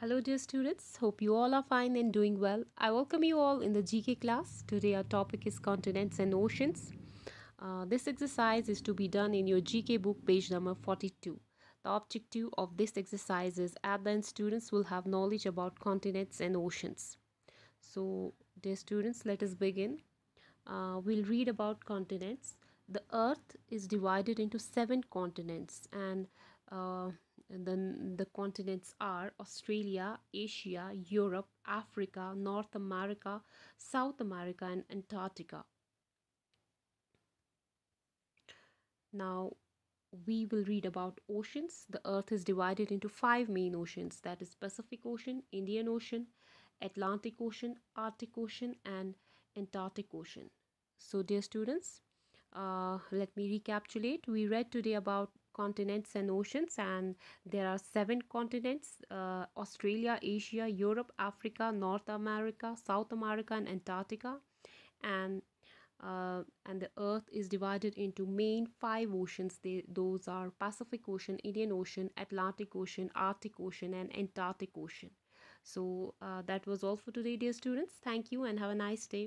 Hello dear students, hope you all are fine and doing well. I welcome you all in the GK class. Today our topic is continents and oceans. Uh, this exercise is to be done in your GK book page number 42. The objective of this exercise is that the students will have knowledge about continents and oceans. So dear students, let us begin. Uh, we'll read about continents. The earth is divided into seven continents and uh, then the continents are Australia, Asia, Europe, Africa, North America, South America, and Antarctica. Now we will read about oceans. The earth is divided into five main oceans that is Pacific Ocean, Indian Ocean, Atlantic Ocean, Arctic Ocean, and Antarctic Ocean. So, dear students, uh, let me recapitulate. We read today about continents and oceans and there are seven continents uh, australia asia europe africa north america south america and antarctica and uh, and the earth is divided into main five oceans they, those are pacific ocean indian ocean atlantic ocean arctic ocean and antarctic ocean so uh, that was all for today dear students thank you and have a nice day